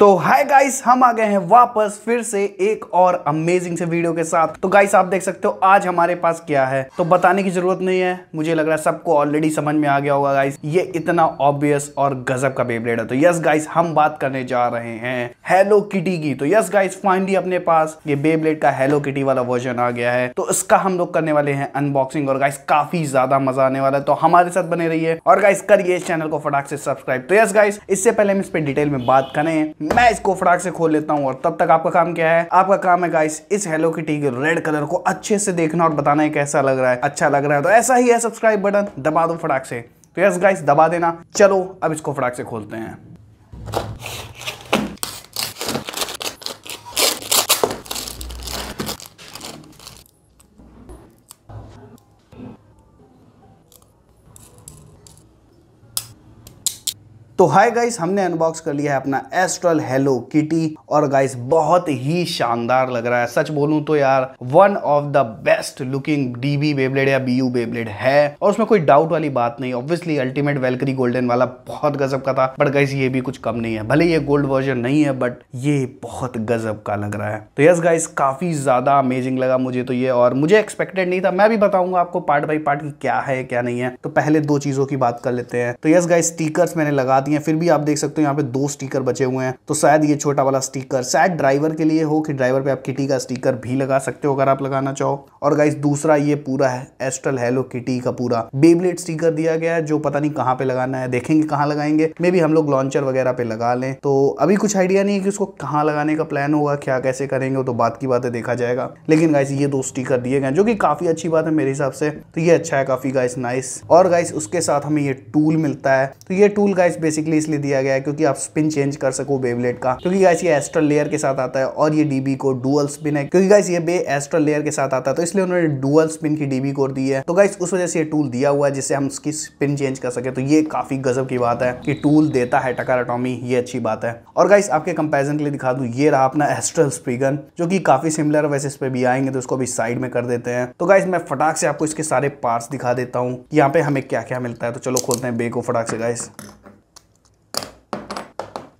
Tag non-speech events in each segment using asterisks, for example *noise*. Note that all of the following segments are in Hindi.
तो हाय गाइस हम आ गए हैं वापस फिर से एक और अमेजिंग से वीडियो के साथ तो गाइस आप देख सकते हो आज हमारे पास क्या है तो बताने की जरूरत नहीं है मुझे लग रहा है सबको ऑलरेडी समझ में आ गया होगा गाइस ये इतना ऑब्वियस और गजब का बेबलेट है तो यस गाइस हम बात करने जा रहे हैं हेलो किटी की तो यस गाइस फाइनली अपने पास ये बेबलेट का हेलो किटी वाला वर्जन आ गया है तो इसका हम लोग करने वाले हैं अनबॉक्सिंग और गाइस काफी ज्यादा मजा आने वाला है तो हमारे साथ बने रही और गाइस करिए इस चैनल को फटाक से सब्सक्राइब तो यस गाइस इससे पहले हम इस पर डिटेल में बात करें मैं इसको फटाक से खोल लेता हूँ और तब तक आपका काम क्या है आपका काम है गाइस इस हेलो किटी के रेड कलर को अच्छे से देखना और बताना है कैसा लग रहा है अच्छा लग रहा है तो ऐसा ही है सब्सक्राइब बटन दबा दो फटाक से तो यस गाइस दबा देना चलो अब इसको फटाक से खोलते हैं तो हाय गाइस हमने अनबॉक्स कर लिया है अपना एस्ट्रल हेलो किटी और गाइस बहुत ही शानदार लग रहा है सच बोलूं तो यार one of the best looking DB Beyblade या बीयू बेब्लेड है और उसमें कोई डाउट वाली बात नहीं ऑब्वियसली अल्टीमेट वेलकरी गोल्डन वाला बहुत गजब का था बट गाइस ये भी कुछ कम नहीं है भले ये गोल्ड वर्जन नहीं है बट ये बहुत गजब का लग रहा है तो यस गाइस काफी ज्यादा अमेजिंग लगा मुझे तो ये और मुझे एक्सपेक्टेड नहीं था मैं भी बताऊंगा आपको पार्ट बाई पार्ट की क्या है क्या नहीं है तो पहले दो चीजों की बात कर लेते हैं तो यस गाइस स्टीकर मैंने लगा आती हैं फिर भी आप देख सकते हो यहाँ पे दो स्टीकर बचे हुए हैं तो शायद ये छोटा वाला स्टीकर शायद ड्राइवर के लिए हो कि ड्राइवर पे आप किटी का स्टीकर भी लगा सकते हो अगर आप लगाना चाहो और गाइस दूसरा ये पूरा है एस्ट्रल हेलो किटी का पूरा बेबलेट स्टीकर दिया गया है जो पता नहीं कहाँ पे लगाना है देखेंगे कहाँ लगाएंगे मे भी हम लोग लॉन्चर वगैरह पे लगा लें तो अभी कुछ आइडिया नहीं है कि उसको कहाँ लगाने का प्लान होगा क्या कैसे करेंगे तो बात की बातें देखा जाएगा लेकिन गाइस ये दो स्टीकर दिए गए जो कि काफी अच्छी बात है मेरे हिसाब से तो ये अच्छा है काफी गाइस नाइस और गाइस उसके साथ हमें ये टूल मिलता है तो ये टूल गाइस बेसिक बेसिकली इसलिए दिया गया है क्योंकि आप स्पिन चेंज कर सको बेबलेट का क्योंकि गाइस ये एस्ट्रल लेयर के साथ आता है और ये डीबी को डुअल स्पिन है क्योंकि गाइस ये बे एस्ट्रल लेयर के साथ आता है तो इसलिए उन्होंने डुअल स्पिन की डीबी कोर दी है तो गाइस उस वजह से ये टूल दिया हुआ है जिससे हम इसकी स्पिन चेंज कर सके तो ये काफी गजब की बात है कि टूल देता है टकाराटॉमी ये अच्छी बात है और गाइस आपके कंपेरिजन के लिए दिखा दू ये रहा अपना एस्ट्रल स्पीगन जो की काफी सिमिलर वैसे इस पर भी आएंगे तो उसको भी साइड में कर देते हैं तो गाइस मैं फटाक से आपको इसके सारे पार्ट दिखा देता हूँ यहाँ पे हमें क्या क्या मिलता है तो चलो खोलते हैं बे को फटाक से गाइस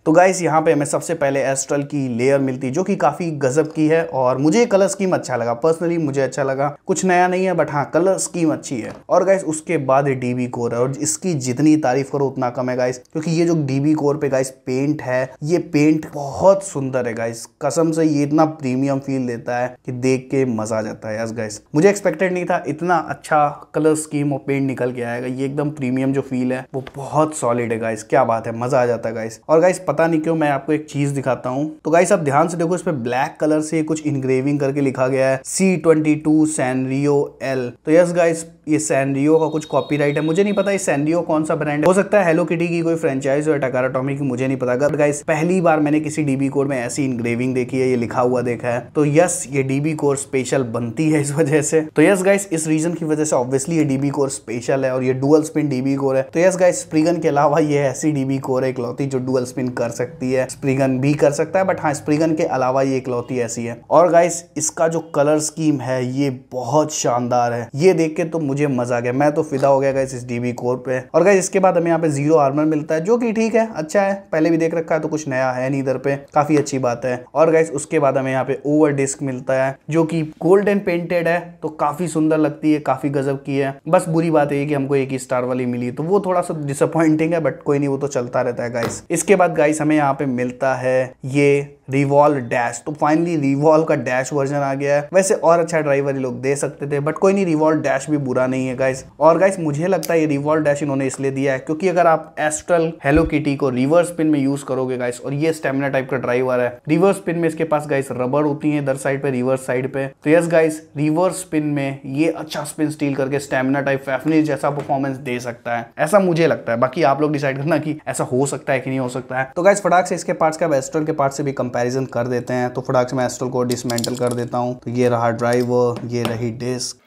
तो गाइस यहाँ पे हमें सबसे पहले एस्ट्रल की लेयर मिलती जो कि काफ़ी गजब की है और मुझे कलर स्कीम अच्छा लगा पर्सनली मुझे अच्छा लगा कुछ नया नहीं है बट हाँ कलर स्कीम अच्छी है और गाइस उसके बाद डीबी कोर है और इसकी जितनी तारीफ करो उतना कम है गाइस क्योंकि ये जो डीबी कोर पे गाइस पेंट है ये पेंट बहुत सुंदर है गाइस कसम से ये इतना प्रीमियम फील देता है कि देख के मजा आ जाता है यस गाइस मुझे एक्सपेक्टेड नहीं था इतना अच्छा कलर स्कीम और पेंट निकल के आएगा ये एकदम प्रीमियम जो फील है वो बहुत सॉलिड है गाइस क्या बात है मजा आ जाता है गाइस और गाइस पता नहीं क्यों मैं आपको एक चीज दिखाता हूँ तो गाइस आप ध्यान से देखो इस पर ब्लैक कलर से कुछ इनग्रेविंग करके लिखा गया है C twenty two Sanrio L तो यस गाइस ये सैनरियो का कुछ कॉपीराइट है मुझे नहीं पता ये सैनरियो कौन सा ब्रांड हो सकता है हेलो किटी की कोई फ्रेंचाइज हो टकारा टॉमी की मुझे नहीं पता अगर गाइस पहली बार मैंने किसी डीबी कोर में ऐसी इंग्रेविंग देखी है ये लिखा हुआ देखा है तो यस ये डीबी कोर स्पेशल बनती है इस वजह से तो यस गाइस इस रीजन की वजह से ऑब्वियसली ये डीबी कोर स्पेशल है और ये डुअल स्पिन डीबी कोर है तो यस गाइस स्प्रीगन के अलावा ये ऐसी डीबी कोर है इकलौती जो डुअल स्पिन कर सकती है स्प्रीगन भी कर सकता है बट हाँ स्प्रीगन के अलावा ये इकलौती ऐसी है और गाइस इसका जो कलर स्कीम है ये बहुत शानदार है ये देख के तो मुझे मुझे मजा आ गया मैं तो फिदा हो गया गाइस इस डीबी कोर पे और गाइस इसके बाद हमें यहाँ पे जीरो आर्मर मिलता है जो कि ठीक है अच्छा है पहले भी देख रखा है तो कुछ नया है नहीं इधर पे काफी अच्छी बात है और गाइस उसके बाद हमें यहाँ पे ओवर डिस्क मिलता है जो कि गोल्डन पेंटेड है तो काफी सुंदर लगती है काफी गजब की है बस बुरी बात है कि हमको एक ही स्टार वाली मिली तो वो थोड़ा सा डिसअपॉइंटिंग है बट कोई नहीं वो तो चलता रहता है गाइस इसके बाद गाइस हमें यहाँ पे मिलता है ये रिवॉल्व डैश तो फाइनली रिवॉल्व का डैश वर्जन आ गया है वैसे और अच्छा ड्राइवर ये लोग दे सकते थे बट कोई नहीं रिवॉल्व डैश भी बुरा नहीं है गाइस और गाइस मुझे लगता है ये रिवॉल्व डैश इन्होंने इसलिए दिया है क्योंकि अगर आप एस्ट्रल हेलो किटी को रिवर्स पिन में यूज करोगे गाइस और ये स्टेमिना टाइप का ड्राइवर है रिवर्स पिन में इसके पास गाइस रबर होती है इधर साइड पे रिवर्स साइड पे तो यस गाइस रिवर्स पिन में ये अच्छा स्पिन स्टील करके स्टेमिना टाइप फैफनी जैसा परफॉर्मेंस दे सकता है ऐसा मुझे लगता है बाकी आप लोग डिसाइड करना की ऐसा हो सकता है कि नहीं हो सकता है तो गाइस फटाक से इसके पार्ट का एस्ट्रल के पार्ट से भी कंपेयर कंपैरिजन कर देते हैं तो फटाक से मैं एस्ट्रल को डिसमेंटल कर देता हूँ तो ये रहा ड्राइव ये रही डिस्क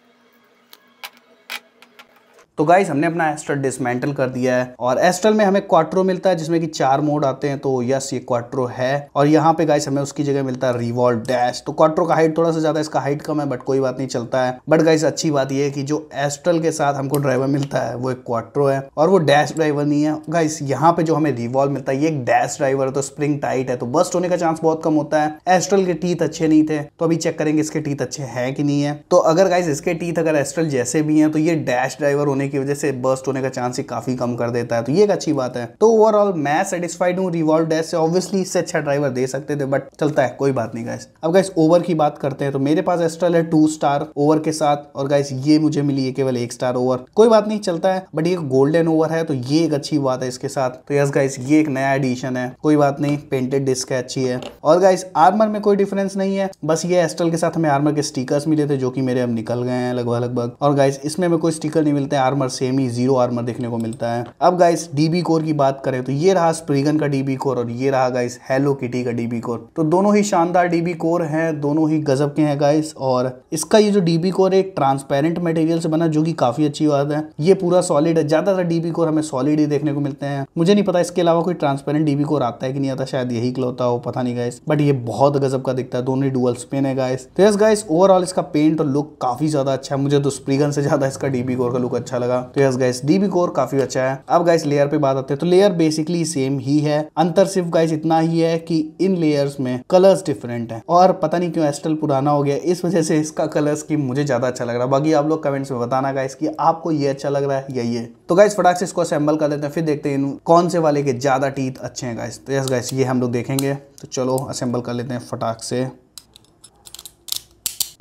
तो गाइस हमने अपना एस्ट्रल डिसमेंटल कर दिया है और एस्ट्रल में हमें क्वाट्रो मिलता है जिसमें कि चार मोड आते हैं तो यस ये क्वाट्रो है और यहाँ पे गाइस हमें उसकी जगह मिलता है रिवॉल्व डैश तो क्वाट्रो का हाइट थोड़ा सा ज्यादा इसका हाइट कम है बट कोई बात नहीं चलता है बट गाइस अच्छी बात यह है कि जो एस्ट्रल के साथ हमको ड्राइवर मिलता है वो एक क्वाट्रो है और वो डैश ड्राइवर नहीं है गाइस यहाँ पे जो हमें रिवॉल्व मिलता है ये एक डैश ड्राइवर है तो स्प्रिंग टाइट है तो बस्ट होने का चांस बहुत कम होता है एस्ट्रल के टीथ अच्छे नहीं थे तो अभी चेक करेंगे इसके टीथ अच्छे है कि नहीं है तो अगर गाइस इसके टीथ अगर एस्ट्रल जैसे भी है तो ये डैश ड्राइवर होने होने की वजह से बर्स्ट होने का चांस ही काफी कम कर देता है तो ये एक अच्छी बात है तो ओवरऑल मैं सेटिस्फाइड हूँ रिवॉल्व डैश से ऑब्वियसली इससे अच्छा ड्राइवर दे सकते थे बट चलता है कोई बात नहीं गाइस अब गाइस ओवर की बात करते हैं तो मेरे पास एस्ट्रल है टू स्टार ओवर के साथ और गाइस ये मुझे मिली है केवल एक स्टार ओवर कोई बात नहीं चलता है बट ये गोल्डन ओवर है तो ये एक अच्छी बात है इसके साथ तो यस गाइस ये एक नया एडिशन है कोई बात नहीं पेंटेड डिस्क है अच्छी है और गाइस आर्मर में कोई डिफरेंस नहीं है बस ये एस्ट्रल के साथ हमें आर्मर के स्टिकर्स मिले थे जो कि मेरे अब निकल गए हैं लगभग लगभग और गाइस इसमें हमें कोई स्टिकर नहीं मिलते आर्मर आर्मर सेम ही जीरो आर्मर देखने को मिलता है अब गाइस डीबी कोर की बात करें तो ये रहा स्प्रीगन का डीबी कोर और ये रहा गाइस हेलो किटी का डीबी कोर तो दोनों ही शानदार डीबी कोर हैं दोनों ही गजब के हैं गाइस और इसका ये जो डीबी कोर एक ट्रांसपेरेंट मटेरियल से बना जो की काफी अच्छी बात है ये पूरा सॉलिड है ज्यादातर डीबी कोर हमें सॉलिड ही देखने को मिलते हैं मुझे नहीं पता इसके अलावा कोई ट्रांसपेरेंट डीबी कोर आता है कि नहीं आता शायद यही क्लोता हो पता नहीं गाइस बट ये बहुत गजब का दिखता है दोनों ही डुअल स्पिन है गाइस तो गाइस ओवरऑल इसका पेंट और लुक काफी ज्यादा अच्छा है मुझे तो स्प्रीगन से ज्यादा इसका डीबी कोर का लुक अच्छा लगा तो यस गाइस डीबी कोर काफी अच्छा है अब गाइस लेयर पे बात आते हैं तो लेयर बेसिकली सेम ही है अंतर सिर्फ गाइस इतना ही है कि इन लेयर्स में कलर्स डिफरेंट हैं और पता नहीं क्यों एस्टल पुराना हो गया इस वजह से इसका कलर स्कीम मुझे ज्यादा अच्छा लग रहा है बाकी आप लोग कमेंट्स में बताना गाइस की आपको ये अच्छा लग रहा है या ये तो गाइस फटाक से इसको असेंबल कर लेते हैं फिर देखते हैं कौन से वाले के ज्यादा टीथ अच्छे हैं गाइस तो यस गाइस ये हम लोग देखेंगे तो चलो असेंबल कर लेते हैं फटाक से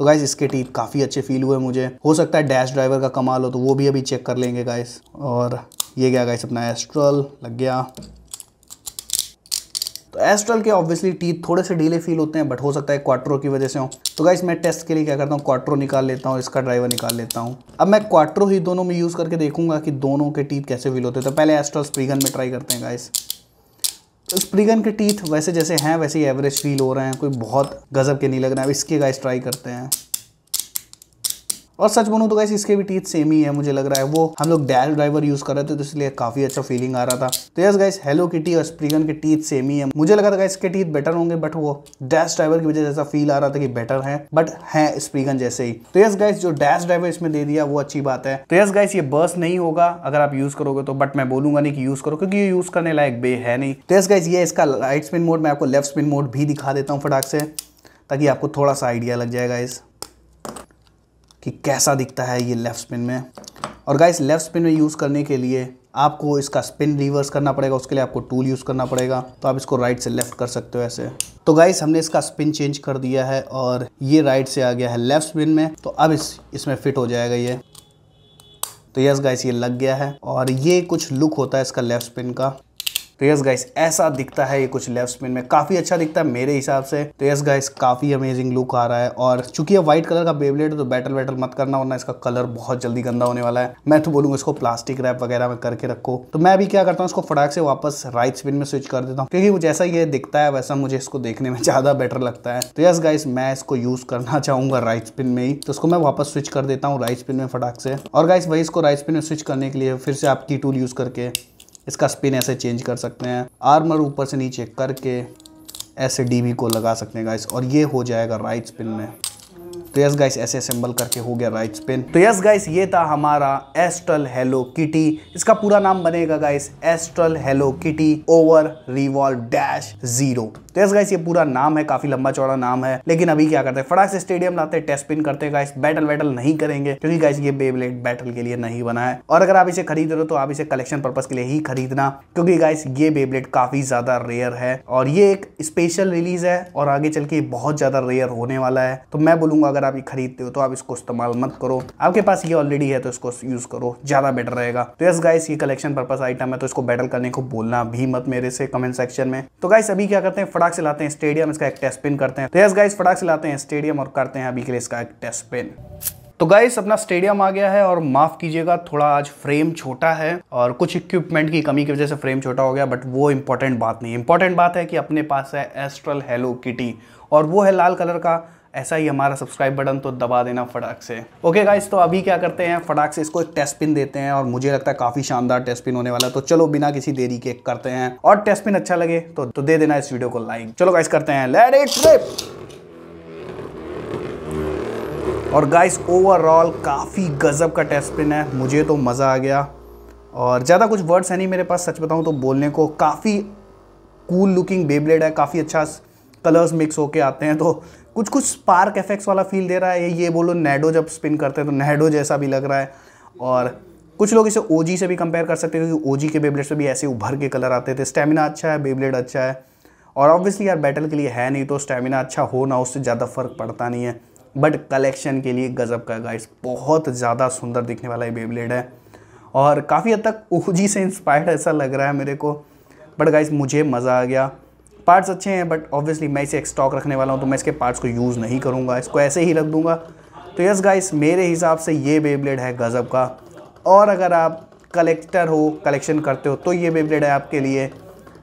तो गाइस इसके टीप काफ़ी अच्छे फील हुए मुझे हो सकता है डैश ड्राइवर का कमाल हो तो वो भी अभी चेक कर लेंगे गाइस और ये क्या गाइस अपना एस्ट्रल लग गया तो एस्ट्रल के ऑब्वियसली टीथ थोड़े से डीले फील होते हैं बट हो सकता है क्वाट्रो की वजह से हो तो गाइस मैं टेस्ट के लिए क्या करता हूँ क्वाट्रो निकाल लेता हूँ इसका ड्राइवर निकाल लेता हूँ अब मैं क्वाट्रो ही दोनों में यूज़ करके देखूंगा कि दोनों के टीथ कैसे फील होते हैं तो पहले एस्ट्रल स्प्रीगन में ट्राई करते हैं गाइस स्प्रिगन के टीथ वैसे जैसे हैं वैसे ही एवरेज फील हो रहे हैं कोई बहुत गज़ब के नहीं लग रहे हैं अब इसके गाइस ट्राई करते हैं और सच बोलूँ तो कैसे इसके भी टीथ सेम ही है मुझे लग रहा है वो हम लोग डैल ड्राइवर यूज़ कर रहे थे तो इसलिए काफ़ी अच्छा फीलिंग आ रहा था तो यस गाइस हेलो किटी और स्प्रिगन के टीथ सेम ही है मुझे लगा था इसके टीथ बेटर होंगे बट वो डैश ड्राइवर की वजह से ऐसा फील आ रहा था कि बेटर है बट है स्प्रिगन जैसे ही तो यस गाइस जो डैश ड्राइवर इसमें दे दिया वो अच्छी बात है तो यस गाइस ये बर्स नहीं होगा अगर आप यूज़ करोगे तो बट मैं बोलूंगा नहीं कि यूज़ करो क्योंकि ये यूज़ करने लायक बे है नहीं तो यस गाइस ये इसका राइट स्पिन मोड मैं आपको लेफ्ट स्पिन मोड भी दिखा देता हूँ फटाक से ताकि आपको थोड़ा सा आइडिया लग जाएगा इस कि कैसा दिखता है ये लेफ़्ट स्पिन में और गाइस लेफ़्ट स्पिन में यूज़ करने के लिए आपको इसका स्पिन रिवर्स करना पड़ेगा उसके लिए आपको टूल यूज़ करना पड़ेगा तो आप इसको राइट से लेफ़्ट कर सकते हो ऐसे तो गाइस हमने इसका स्पिन चेंज कर दिया है और ये राइट से आ गया है लेफ़्ट स्पिन में तो अब इस इसमें फिट हो जाएगा ये तो यस गाइस ये लग गया है और ये कुछ लुक होता है इसका लेफ़्ट स्पिन का तो यस गाइस ऐसा दिखता है ये कुछ लेफ्ट स्पिन में काफ़ी अच्छा दिखता है मेरे हिसाब से तो यस गाइस काफ़ी अमेजिंग लुक आ रहा है और चूंकि ये व्हाइट कलर का बेबलेट तो बैटल वैटल मत करना वरना इसका कलर बहुत जल्दी गंदा होने वाला है मैं तो बोलूँगा इसको प्लास्टिक रैप वगैरह में करके रखो तो मैं अभी क्या करता हूँ इसको फटाक से वापस राइट स्पिन में स्विच कर देता हूँ क्योंकि जैसा ये दिखता है वैसा मुझे इसको देखने में *laughs* ज़्यादा बेटर लगता है तो यस गाइस मैं इसको यूज़ करना चाहूंगा राइट स्पिन में ही तो इसको मैं वापस स्विच कर देता हूँ राइट स्पिन में फटाक से और गाइस वही इसको राइट स्पिन में स्विच करने के लिए फिर से आप की टूल यूज़ करके इसका स्पिन ऐसे चेंज कर सकते हैं आर्मर ऊपर से नीचे करके ऐसे डीबी को लगा सकते हैं गाइस और ये हो जाएगा राइट स्पिन में तो यस गाइस ऐसे असेंबल करके हो गया राइट स्पिन तो यस गाइस ये था हमारा एस्ट्रल हेलो किटी इसका पूरा नाम बनेगा guys astral hello kitty over revolve dash zero तो यस गाइस ये पूरा नाम है काफी लंबा चौड़ा नाम है लेकिन अभी क्या करते हैं फटाक से स्टेडियम लाते हैं टेस्ट पिन करते गाइस बैटल वैटल नहीं करेंगे क्योंकि गाइस ये बेबलेट बैटल के लिए नहीं बना है और अगर आप इसे खरीद रहे हो तो आप इसे कलेक्शन पर्पज के लिए ही खरीदना क्योंकि गाइस ये बेबलेट काफी ज्यादा रेयर है और ये एक स्पेशल रिलीज है और आगे चल के बहुत ज्यादा रेयर होने वाला है तो मैं बोलूंगा अगर अगर आप ये खरीदते हो तो आप इसको इस्तेमाल मत करो आपके पास ये ऑलरेडी है तो इसको यूज करो ज्यादा बेटर रहेगा तो यस गाइस ये कलेक्शन पर्पस आइटम है तो इसको बैटल करने को बोलना भी मत मेरे से कमेंट सेक्शन में तो गाइस अभी क्या करते हैं फटाक से लाते हैं स्टेडियम इसका एक टेस्ट पिन करते हैं तो यस गाइस फटाक से लाते हैं स्टेडियम और करते हैं अभी के लिए इसका एक टेस्ट पिन तो गाइस अपना स्टेडियम आ गया है और माफ़ कीजिएगा थोड़ा आज फ्रेम छोटा है और कुछ इक्विपमेंट की कमी की वजह से फ्रेम छोटा हो गया बट वो इंपॉर्टेंट बात नहीं इंपॉर्टेंट बात है कि अपने पास है एस्ट्रल हेलो किटी और वो है लाल कलर का ऐसा ही हमारा सब्सक्राइब बटन तो दबा देना फटाक से ओके गाइस तो अभी क्या करते हैं फटाक से इसको एक टेस्ट पिन देते हैं और मुझे लगता है काफ़ी शानदार टेस्ट पिन होने वाला है तो चलो बिना किसी देरी के करते हैं और टेस्ट पिन अच्छा लगे तो, तो दे देना इस वीडियो को लाइक चलो गाइस करते हैं लेट इट ट्रिप और गाइस ओवरऑल काफ़ी गज़ब का टेस्ट पिन है मुझे तो मज़ा आ गया और ज़्यादा कुछ वर्ड्स है नहीं मेरे पास सच बताऊं तो बोलने को काफ़ी कूल लुकिंग बेबलेट है काफ़ी अच्छा कलर्स मिक्स होके आते हैं तो कुछ कुछ स्पार्क इफेक्ट्स वाला फील दे रहा है ये बोलो नेडो जब स्पिन करते हैं तो नेडो जैसा भी लग रहा है और कुछ लोग इसे ओजी से भी कंपेयर कर सकते हैं क्योंकि ओजी के बेबलेट से भी ऐसे उभर के कलर आते थे स्टेमिना अच्छा है बेबलेट अच्छा है और ऑब्वियसली यार बैटल के लिए है नहीं तो स्टेमिना अच्छा हो ना उससे ज़्यादा फ़र्क पड़ता नहीं है बट कलेक्शन के लिए गज़ब का गाइस बहुत ज़्यादा सुंदर दिखने वाला ये बेबलेट है और काफ़ी हद तक ओजी से इंस्पायर्ड ऐसा लग रहा है मेरे को बट गाइस मुझे मज़ा आ गया पार्ट्स अच्छे हैं बट ऑब्वियसली मैं इसे एक स्टॉक रखने वाला हूँ तो मैं इसके पार्ट्स को यूज़ नहीं करूँगा इसको ऐसे ही रख दूँगा तो यस गाइस मेरे हिसाब से ये बेब्लेड है गज़ब का और अगर आप कलेक्टर हो कलेक्शन करते हो तो ये बेबलेड है आपके लिए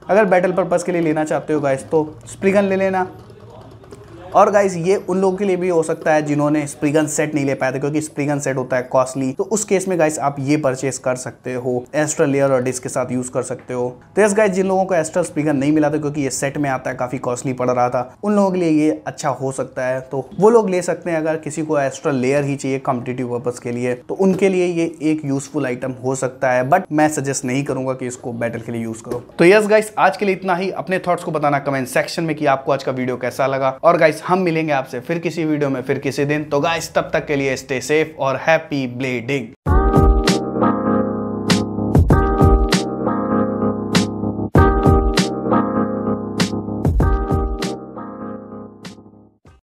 अगर बैटल पर्पज़ के लिए लेना चाहते हो गाइस तो स्प्रिगन ले लेना और गाइज ये उन लोगों के लिए भी हो सकता है जिन्होंने स्प्रिगन सेट नहीं ले पाया था क्योंकि स्प्रिगन सेट होता है कॉस्टली तो उस केस में गाइज आप ये परचेस कर सकते हो एस्ट्रा लेयर और डिस्क के साथ यूज कर सकते हो तो यस गाइज जिन लोगों को एस्ट्रल स्प्रिगन नहीं मिला था क्योंकि ये सेट में आता है काफी कॉस्टली पड़ रहा था उन लोगों के लिए ये अच्छा हो सकता है तो वो लोग ले सकते हैं अगर किसी को एस्ट्रल लेयर ही चाहिए कॉम्पिटेटिव पर्पज के लिए तो उनके लिए ये एक यूजफुल आइटम हो सकता है बट मैं सजेस्ट नहीं करूंगा कि इसको बैटल के लिए यूज करो तो यस गाइस आज के लिए इतना ही अपने थॉट्स को बताना कमेंट सेक्शन में कि आपको आज का वीडियो कैसा लगा और गाइस गाइस हम मिलेंगे आपसे फिर किसी वीडियो में फिर किसी दिन तो गाइस तब तक के लिए स्टे सेफ और हैप्पी ब्लेडिंग